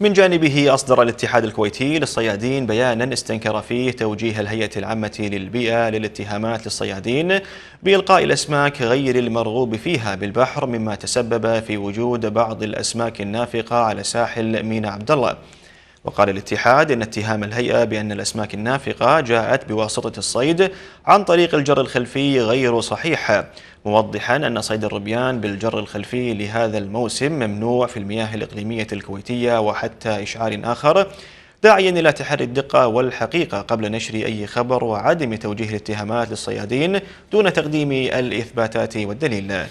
من جانبه أصدر الاتحاد الكويتي للصيادين بيانا استنكر فيه توجيه الهيئة العامة للبيئة للاتهامات للصيادين بإلقاء الأسماك غير المرغوب فيها بالبحر مما تسبب في وجود بعض الأسماك النافقة على ساحل ميناء عبد الله وقال الاتحاد إن اتهام الهيئة بأن الأسماك النافقة جاءت بواسطة الصيد عن طريق الجر الخلفي غير صحيح موضحا أن صيد الربيان بالجر الخلفي لهذا الموسم ممنوع في المياه الإقليمية الكويتية وحتى إشعار آخر داعيا إلى تحري الدقة والحقيقة قبل نشر أي خبر وعدم توجيه الاتهامات للصيادين دون تقديم الإثباتات والدليل